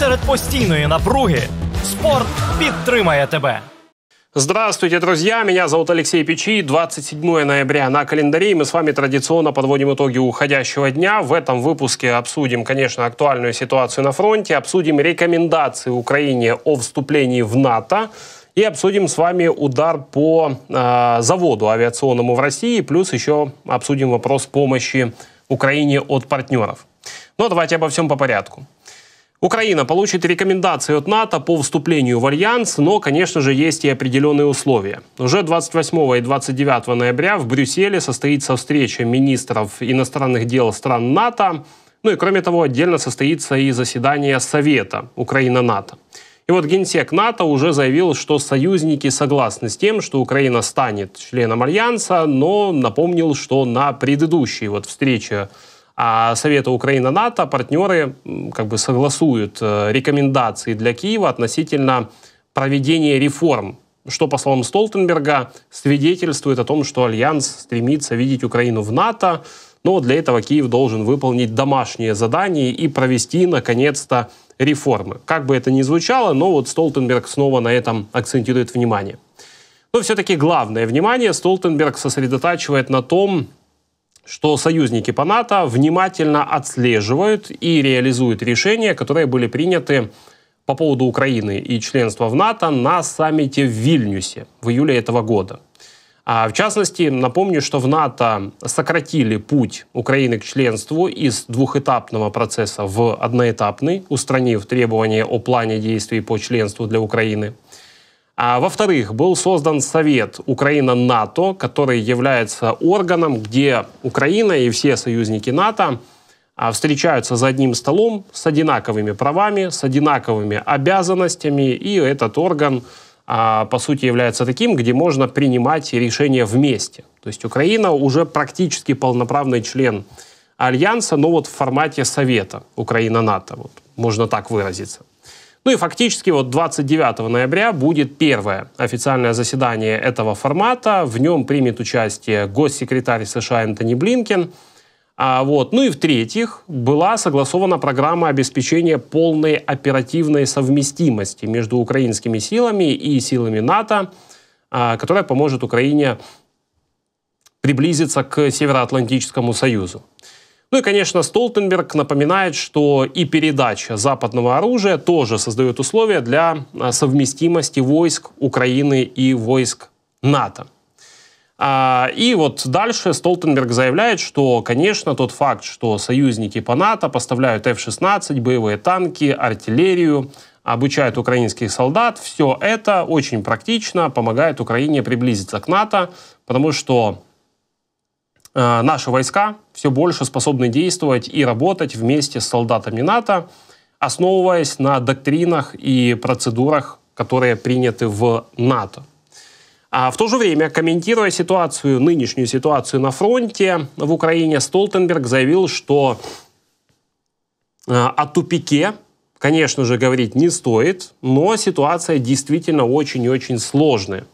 серед постійної напруги спорт підтримає тебе. Здравствуйте, друзья! Меня зовут Алексей Печи. 27 ноября на календаре. мы с вами традиционно подводим итоги уходящего дня. В этом выпуске обсудим, конечно, актуальную ситуацию на фронте, обсудим рекомендации Украине о вступлении в НАТО и обсудим с вами удар по э, заводу авиационному в России, плюс еще обсудим вопрос помощи Украине от партнеров. Но давайте обо всем по порядку. Украина получит рекомендации от НАТО по вступлению в Альянс, но, конечно же, есть и определенные условия. Уже 28 и 29 ноября в Брюсселе состоится встреча министров иностранных дел стран НАТО. Ну и, кроме того, отдельно состоится и заседание Совета Украина-НАТО. И вот генсек НАТО уже заявил, что союзники согласны с тем, что Украина станет членом Альянса, но напомнил, что на предыдущей вот встрече а Совета Украина-НАТО партнеры как бы согласуют э, рекомендации для Киева относительно проведения реформ, что, по словам Столтенберга, свидетельствует о том, что Альянс стремится видеть Украину в НАТО, но для этого Киев должен выполнить домашние задания и провести, наконец-то, реформы. Как бы это ни звучало, но вот Столтенберг снова на этом акцентирует внимание. Но все-таки главное внимание Столтенберг сосредотачивает на том, что союзники по НАТО внимательно отслеживают и реализуют решения, которые были приняты по поводу Украины и членства в НАТО на саммите в Вильнюсе в июле этого года. А в частности, напомню, что в НАТО сократили путь Украины к членству из двухэтапного процесса в одноэтапный, устранив требования о плане действий по членству для Украины – а во-вторых, был создан Совет Украина-НАТО, который является органом, где Украина и все союзники НАТО а, встречаются за одним столом с одинаковыми правами, с одинаковыми обязанностями, и этот орган, а, по сути, является таким, где можно принимать решения вместе. То есть Украина уже практически полноправный член Альянса, но вот в формате Совета Украина-НАТО, вот, можно так выразиться. Ну и фактически вот 29 ноября будет первое официальное заседание этого формата. В нем примет участие госсекретарь США Энтони Блинкен. А вот. Ну и в-третьих, была согласована программа обеспечения полной оперативной совместимости между украинскими силами и силами НАТО, а, которая поможет Украине приблизиться к Североатлантическому союзу. Ну и, конечно, Столтенберг напоминает, что и передача западного оружия тоже создает условия для а, совместимости войск Украины и войск НАТО. А, и вот дальше Столтенберг заявляет, что, конечно, тот факт, что союзники по НАТО поставляют F-16, боевые танки, артиллерию, обучают украинских солдат, все это очень практично помогает Украине приблизиться к НАТО, потому что Э, наши войска все больше способны действовать и работать вместе с солдатами НАТО, основываясь на доктринах и процедурах, которые приняты в НАТО. А в то же время, комментируя ситуацию, нынешнюю ситуацию на фронте в Украине, Столтенберг заявил, что э, о тупике, конечно же, говорить не стоит, но ситуация действительно очень и очень сложная.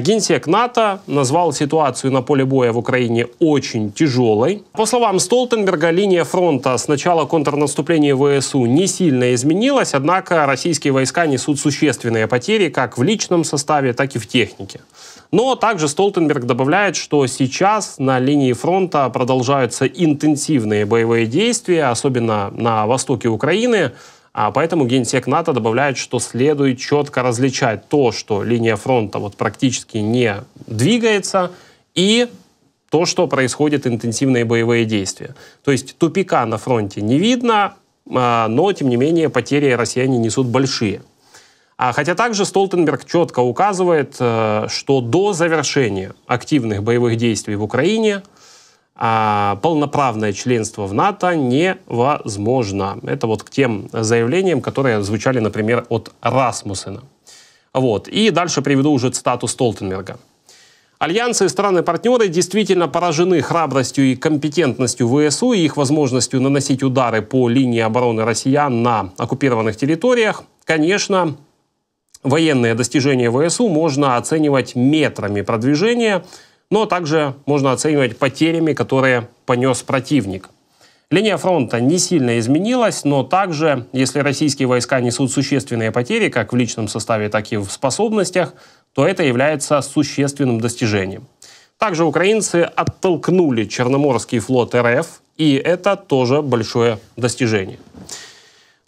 Генсек НАТО назвал ситуацию на поле боя в Украине очень тяжелой. По словам Столтенберга, линия фронта с начала контрнаступления ВСУ не сильно изменилась, однако российские войска несут существенные потери как в личном составе, так и в технике. Но также Столтенберг добавляет, что сейчас на линии фронта продолжаются интенсивные боевые действия, особенно на востоке Украины – а поэтому Генсек НАТО добавляет, что следует четко различать то, что линия фронта вот практически не двигается, и то, что происходят интенсивные боевые действия. То есть тупика на фронте не видно, а, но, тем не менее, потери россияне несут большие. А хотя также Столтенберг четко указывает, э, что до завершения активных боевых действий в Украине – а полноправное членство в НАТО невозможно. Это вот к тем заявлениям, которые звучали, например, от Расмусена. Вот. И дальше приведу уже цитату Столтенберга. Альянсы и страны-партнеры действительно поражены храбростью и компетентностью ВСУ и их возможностью наносить удары по линии обороны россиян на оккупированных территориях. Конечно, военные достижения ВСУ можно оценивать метрами продвижения – но также можно оценивать потерями, которые понес противник. Линия фронта не сильно изменилась, но также, если российские войска несут существенные потери, как в личном составе, так и в способностях, то это является существенным достижением. Также украинцы оттолкнули Черноморский флот РФ, и это тоже большое достижение.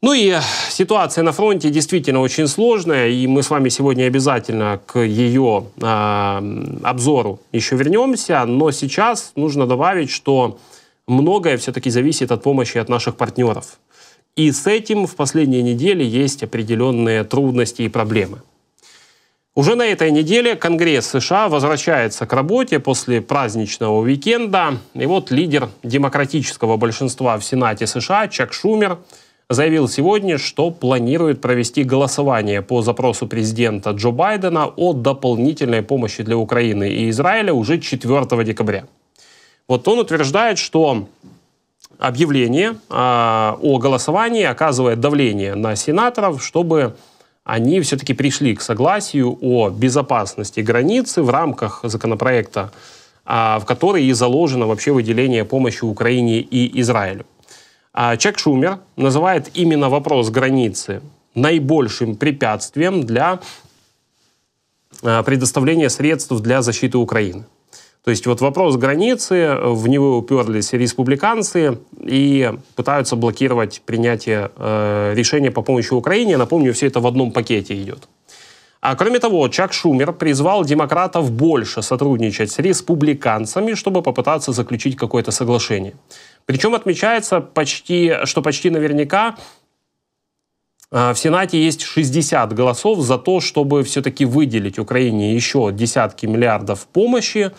Ну и ситуация на фронте действительно очень сложная, и мы с вами сегодня обязательно к ее э, обзору еще вернемся, но сейчас нужно добавить, что многое все-таки зависит от помощи от наших партнеров. И с этим в последние недели есть определенные трудности и проблемы. Уже на этой неделе Конгресс США возвращается к работе после праздничного уикенда. И вот лидер демократического большинства в Сенате США Чак Шумер – заявил сегодня, что планирует провести голосование по запросу президента Джо Байдена о дополнительной помощи для Украины и Израиля уже 4 декабря. Вот он утверждает, что объявление э, о голосовании оказывает давление на сенаторов, чтобы они все-таки пришли к согласию о безопасности границы в рамках законопроекта, э, в который и заложено вообще выделение помощи Украине и Израилю. А Чак Шумер называет именно вопрос границы наибольшим препятствием для э, предоставления средств для защиты Украины. То есть вот вопрос границы, в него уперлись республиканцы и пытаются блокировать принятие э, решения по помощи Украине. Напомню, все это в одном пакете идет. А кроме того, Чак Шумер призвал демократов больше сотрудничать с республиканцами, чтобы попытаться заключить какое-то соглашение. Причем отмечается, почти, что почти наверняка э, в Сенате есть 60 голосов за то, чтобы все-таки выделить Украине еще десятки миллиардов помощи,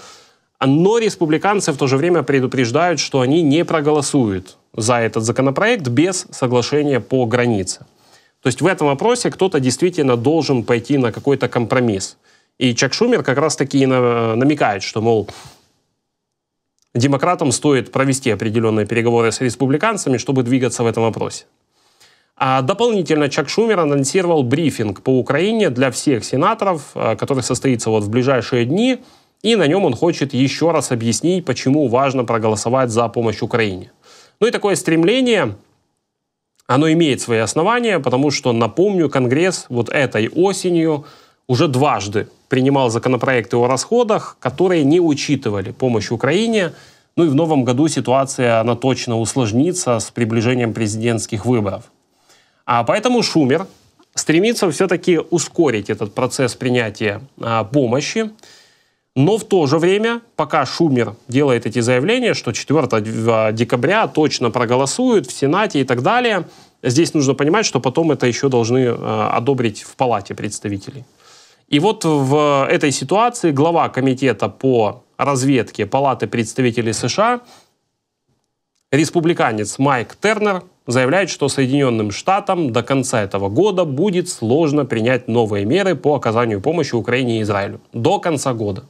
но республиканцы в то же время предупреждают, что они не проголосуют за этот законопроект без соглашения по границе. То есть в этом вопросе кто-то действительно должен пойти на какой-то компромисс. И Чак Шумер как раз-таки намекает, что, мол, демократам стоит провести определенные переговоры с республиканцами, чтобы двигаться в этом вопросе. А дополнительно Чак Шумер анонсировал брифинг по Украине для всех сенаторов, э, который состоится вот в ближайшие дни, и на нем он хочет еще раз объяснить, почему важно проголосовать за помощь Украине. Ну и такое стремление, оно имеет свои основания, потому что, напомню, Конгресс вот этой осенью уже дважды принимал законопроекты о расходах, которые не учитывали помощь Украине. Ну и в новом году ситуация, она точно усложнится с приближением президентских выборов. А поэтому Шумер стремится все-таки ускорить этот процесс принятия а, помощи. Но в то же время, пока Шумер делает эти заявления, что 4 а, декабря точно проголосуют в Сенате и так далее, здесь нужно понимать, что потом это еще должны а, одобрить в Палате представителей. И вот в этой ситуации глава комитета по разведке Палаты представителей США, республиканец Майк Тернер, заявляет, что Соединенным Штатам до конца этого года будет сложно принять новые меры по оказанию помощи Украине и Израилю. До конца года.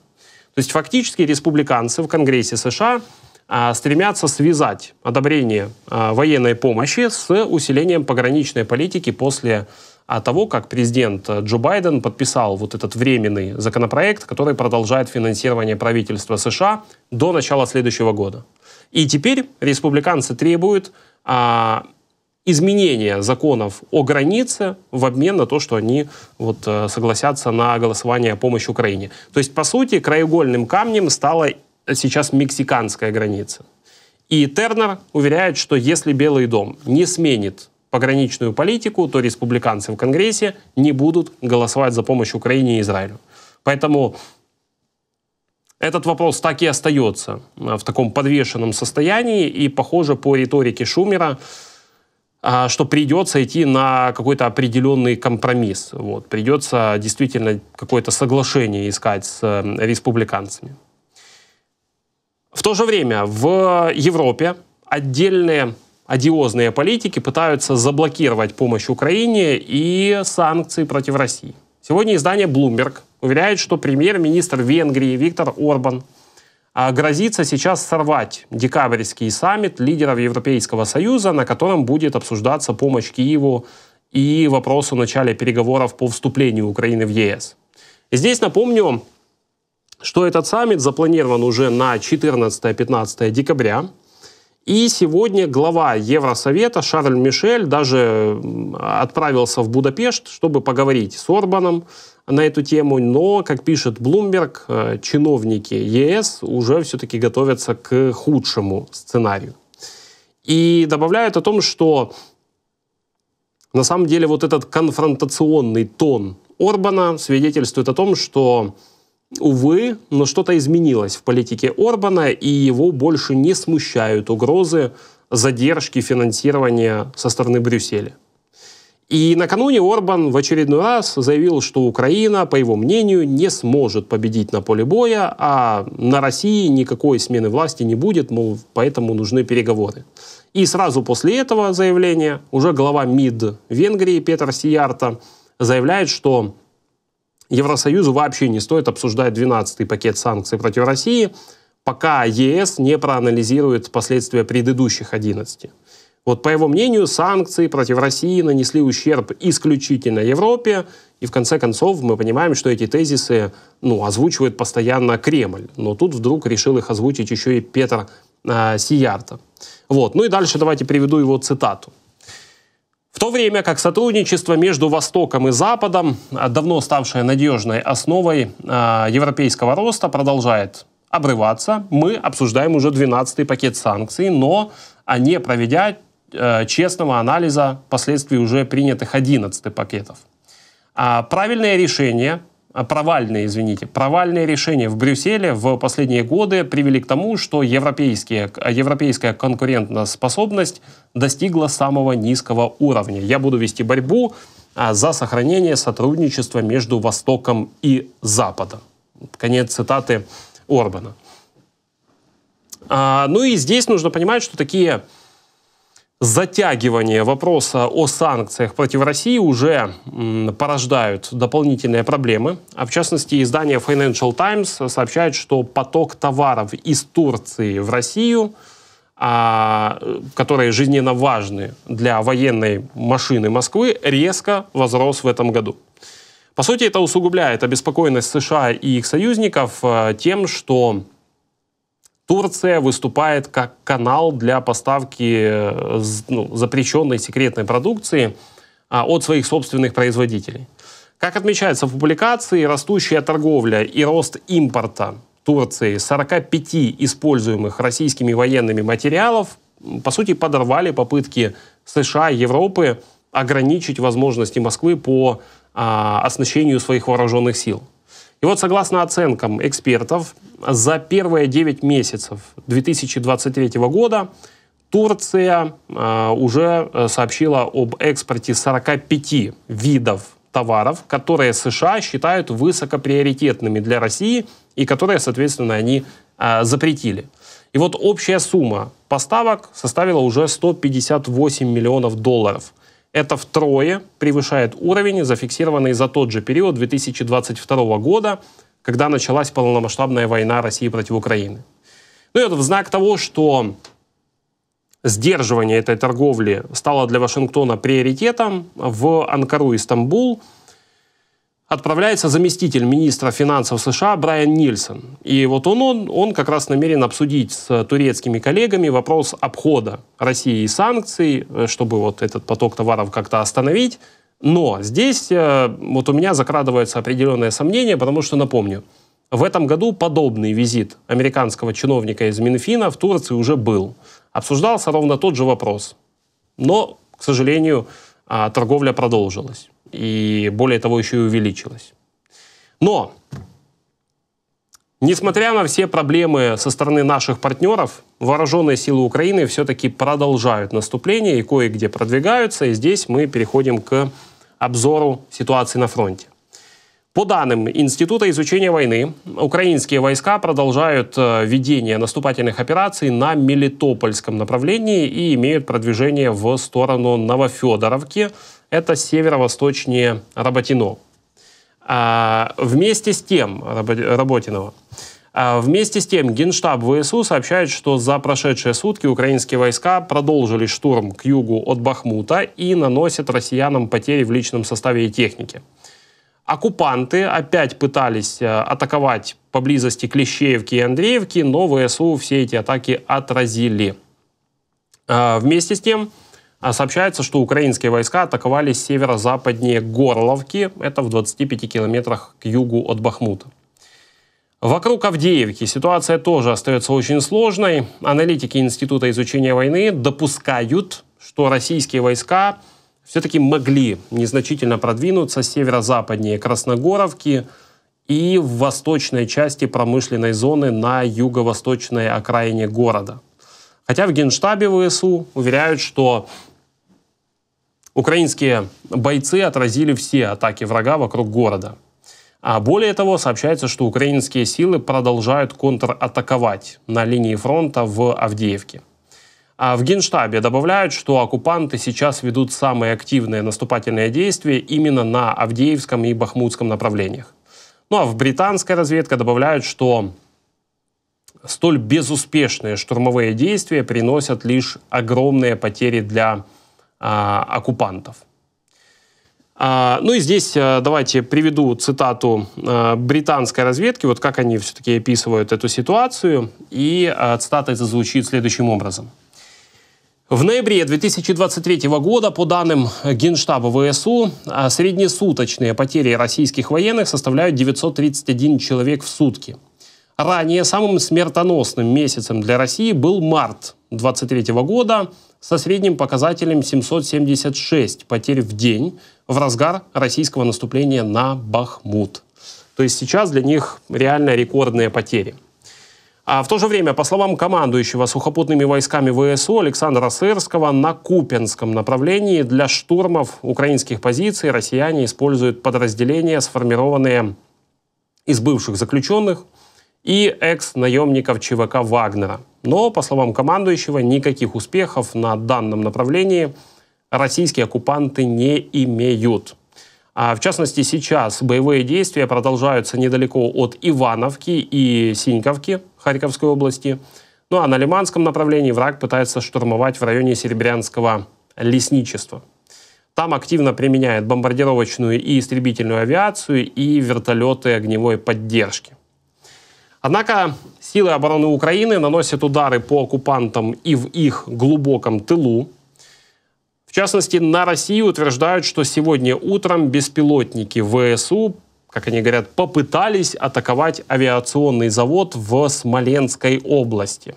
То есть фактически республиканцы в Конгрессе США а, стремятся связать одобрение а, военной помощи с усилением пограничной политики после а того, как президент э, Джо Байден подписал вот этот временный законопроект, который продолжает финансирование правительства США до начала следующего года. И теперь республиканцы требуют а, изменения законов о границе в обмен на то, что они вот, э, согласятся на голосование о помощи Украине. То есть, по сути, краеугольным камнем стала сейчас мексиканская граница. И Тернер уверяет, что если Белый дом не сменит пограничную политику, то республиканцы в Конгрессе не будут голосовать за помощь Украине и Израилю. Поэтому этот вопрос так и остается э, в таком подвешенном состоянии, и, похоже, по риторике Шумера, а, что придется идти на какой-то определенный компромисс. Вот. Придется действительно какое-то соглашение искать с э, республиканцами. В то же время в Европе отдельные одиозные политики пытаются заблокировать помощь Украине и санкции против России. Сегодня издание Bloomberg уверяет, что премьер-министр Венгрии Виктор Орбан а, грозится сейчас сорвать декабрьский саммит лидеров Европейского Союза, на котором будет обсуждаться помощь Киеву и вопрос о начале переговоров по вступлению Украины в ЕС. здесь напомню, что этот саммит запланирован уже на 14-15 декабря – и сегодня глава Евросовета Шарль Мишель даже отправился в Будапешт, чтобы поговорить с Орбаном на эту тему. Но, как пишет Блумберг, э, чиновники ЕС уже все-таки готовятся к худшему сценарию. И добавляют о том, что на самом деле вот этот конфронтационный тон Орбана свидетельствует о том, что Увы, но что-то изменилось в политике Орбана, и его больше не смущают угрозы задержки финансирования со стороны Брюсселя. И накануне Орбан в очередной раз заявил, что Украина, по его мнению, не сможет победить на поле боя, а на России никакой смены власти не будет, мол, поэтому нужны переговоры. И сразу после этого заявления уже глава МИД Венгрии Петр Сиярта заявляет, что Евросоюзу вообще не стоит обсуждать 12-й пакет санкций против России, пока ЕС не проанализирует последствия предыдущих 11. Вот по его мнению, санкции против России нанесли ущерб исключительно Европе, и в конце концов мы понимаем, что эти тезисы ну, озвучивает постоянно Кремль. Но тут вдруг решил их озвучить еще и Петр э, а, Сиярта. Вот. Ну и дальше давайте приведу его цитату. В то время как сотрудничество между Востоком и Западом, а, давно ставшее надежной основой а, европейского роста, продолжает обрываться. Мы обсуждаем уже 12-й пакет санкций, но а не проведя э, честного анализа последствий уже принятых 11 пакетов. А, правильное решение а провальные, извините, провальные решения в Брюсселе в последние годы привели к тому, что европейские, а европейская конкурентоспособность достигла самого низкого уровня. Я буду вести борьбу а, за сохранение сотрудничества между Востоком и Западом. Конец цитаты Орбана. Ну и здесь нужно понимать, что такие затягивание вопроса о санкциях против России уже порождают дополнительные проблемы. А в частности, издание Financial Times сообщает, что поток товаров из Турции в Россию, а, которые жизненно важны для военной машины Москвы, резко возрос в этом году. По сути, это усугубляет обеспокоенность США и их союзников э, тем, что Турция выступает как канал для поставки э, ну, запрещенной секретной продукции а, от своих собственных производителей. Как отмечается в публикации, растущая торговля и рост импорта Турции 45 используемых российскими военными материалов, по сути, подорвали попытки США и Европы ограничить возможности Москвы по а, оснащению своих вооруженных сил. И вот согласно оценкам экспертов, за первые 9 месяцев 2023 года Турция а, э, уже сообщила об экспорте 45 видов товаров, которые США считают высокоприоритетными для России и которые, соответственно, они э, запретили. И вот общая сумма поставок составила уже 158 миллионов долларов – это втрое превышает уровень, зафиксированный за тот же период 2022 года, когда началась полномасштабная война России против Украины. Ну и это в знак того, что сдерживание этой торговли стало для Вашингтона приоритетом, в Анкару и Стамбул – отправляется заместитель министра финансов США Брайан Нильсон. И вот он, он, он как раз намерен обсудить с турецкими коллегами вопрос обхода России и санкций, э, чтобы вот этот поток товаров как-то остановить. Но здесь э, вот у меня закрадывается определенное сомнение, потому что, напомню, в этом году подобный визит американского чиновника из Минфина в Турции уже был. Обсуждался ровно тот же вопрос. Но, к сожалению, а, торговля продолжилась и более того еще и увеличилось. Но, несмотря на все проблемы со стороны наших партнеров, вооруженные силы Украины все-таки продолжают наступление и кое-где продвигаются, и здесь мы переходим к обзору ситуации на фронте. По данным Института изучения войны, украинские войска продолжают э, ведение наступательных операций на Мелитопольском направлении и имеют продвижение в сторону Новофедоровки, это северо-восточнее Работино. А вместе с тем, Работинова, Вместе с тем, Генштаб ВСУ сообщает, что за прошедшие сутки украинские войска продолжили штурм к югу от Бахмута и наносят россиянам потери в личном составе и технике. Оккупанты опять пытались э, атаковать поблизости Клещеевки и Андреевки, но ВСУ все эти атаки отразили. Э, вместе с тем э, сообщается, что украинские войска атаковали северо-западнее Горловки, это в 25 километрах к югу от Бахмута. Вокруг Авдеевки ситуация тоже остается очень сложной. Аналитики Института изучения войны допускают, что российские войска все-таки могли незначительно продвинуться северо-западнее Красногоровки и в восточной части промышленной зоны на юго-восточной окраине города. Хотя в Генштабе ВСУ уверяют, что украинские бойцы отразили все атаки врага вокруг города. А более того, сообщается, что украинские силы продолжают контратаковать на линии фронта в Авдеевке. А в Генштабе добавляют, что оккупанты сейчас ведут самые активные наступательные действия именно на Авдеевском и Бахмутском направлениях. Ну а в британской разведке добавляют, что столь безуспешные штурмовые действия приносят лишь огромные потери для а, оккупантов. А, ну и здесь а, давайте приведу цитату а, британской разведки, вот как они все-таки описывают эту ситуацию, и а, цитата это звучит следующим образом – в ноябре 2023 года, по данным Генштаба ВСУ, а, среднесуточные потери российских военных составляют 931 человек в сутки. Ранее самым смертоносным месяцем для России был март 2023 года со средним показателем 776 потерь в день в разгар российского наступления на Бахмут. То есть сейчас для них реально рекордные потери – а в то же время, по словам командующего сухопутными войсками ВСУ Александра Сырского, на Купенском направлении для штурмов украинских позиций россияне используют подразделения, сформированные из бывших заключенных и экс-наемников ЧВК «Вагнера». Но, по словам командующего, никаких успехов на данном направлении российские оккупанты не имеют. А в частности, сейчас боевые действия продолжаются недалеко от Ивановки и Синьковки – Харьковской области. Ну а на Лиманском направлении враг пытается штурмовать в районе Серебрянского лесничества. Там активно применяет бомбардировочную и истребительную авиацию и вертолеты огневой поддержки. Однако силы обороны Украины наносят удары по оккупантам и в их глубоком тылу. В частности, на Россию утверждают, что сегодня утром беспилотники ВСУ э как они говорят, попытались атаковать авиационный завод в Смоленской области.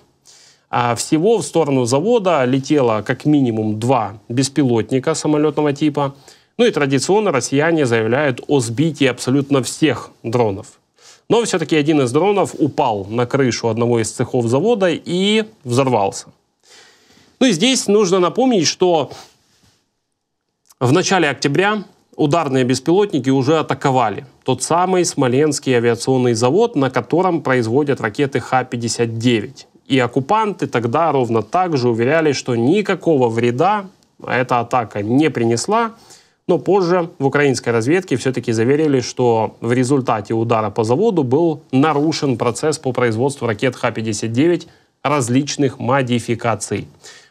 А всего в сторону завода летело как минимум два беспилотника самолетного типа. Ну и традиционно россияне заявляют о сбитии абсолютно всех дронов. Но все-таки один из дронов упал на крышу одного из цехов завода и взорвался. Ну и здесь нужно напомнить, что в начале октября ударные беспилотники уже атаковали тот самый Смоленский авиационный завод, на котором производят ракеты Х-59. И оккупанты тогда ровно так же уверяли, что никакого вреда эта атака не принесла, но позже в украинской разведке все-таки заверили, что в результате удара по заводу был нарушен процесс по производству ракет Х-59 различных модификаций.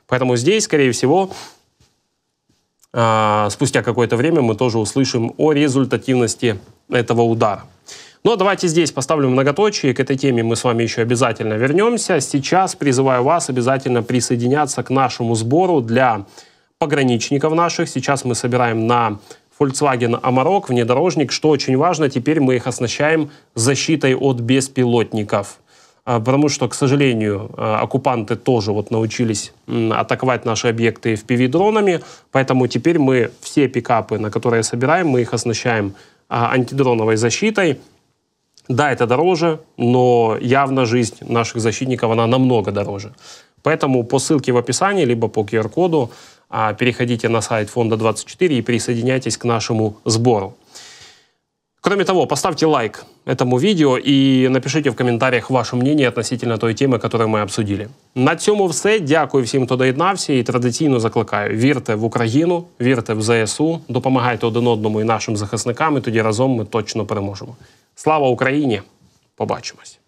Поэтому здесь, скорее всего, а, спустя какое-то время мы тоже услышим о результативности этого удара. Но ну, а давайте здесь поставлю многоточие. К этой теме мы с вами еще обязательно вернемся. Сейчас призываю вас обязательно присоединяться к нашему сбору для пограничников наших. Сейчас мы собираем на Volkswagen Amarok внедорожник. Что очень важно, теперь мы их оснащаем защитой от беспилотников. А, потому что, к сожалению, а, оккупанты тоже вот научились атаковать наши объекты FPV-дронами, поэтому теперь мы все пикапы, на которые собираем, мы их оснащаем а, антидроновой защитой. Да, это дороже, но явно жизнь наших защитников, она намного дороже. Поэтому по ссылке в описании, либо по QR-коду переходите на сайт фонда 24 и присоединяйтесь к нашему сбору. Кроме того, поставьте лайк этому відео і напишіть в коментарях ваше мнение относительно тої теми, яку ми обсудили. На цьому все. Дякую всім, хто доєднався, і традиційно закликаю: вірте в Україну, вірте в ЗСУ, допомагайте один одному і нашим захисникам. і Тоді разом ми точно переможемо. Слава Україні! Побачимось!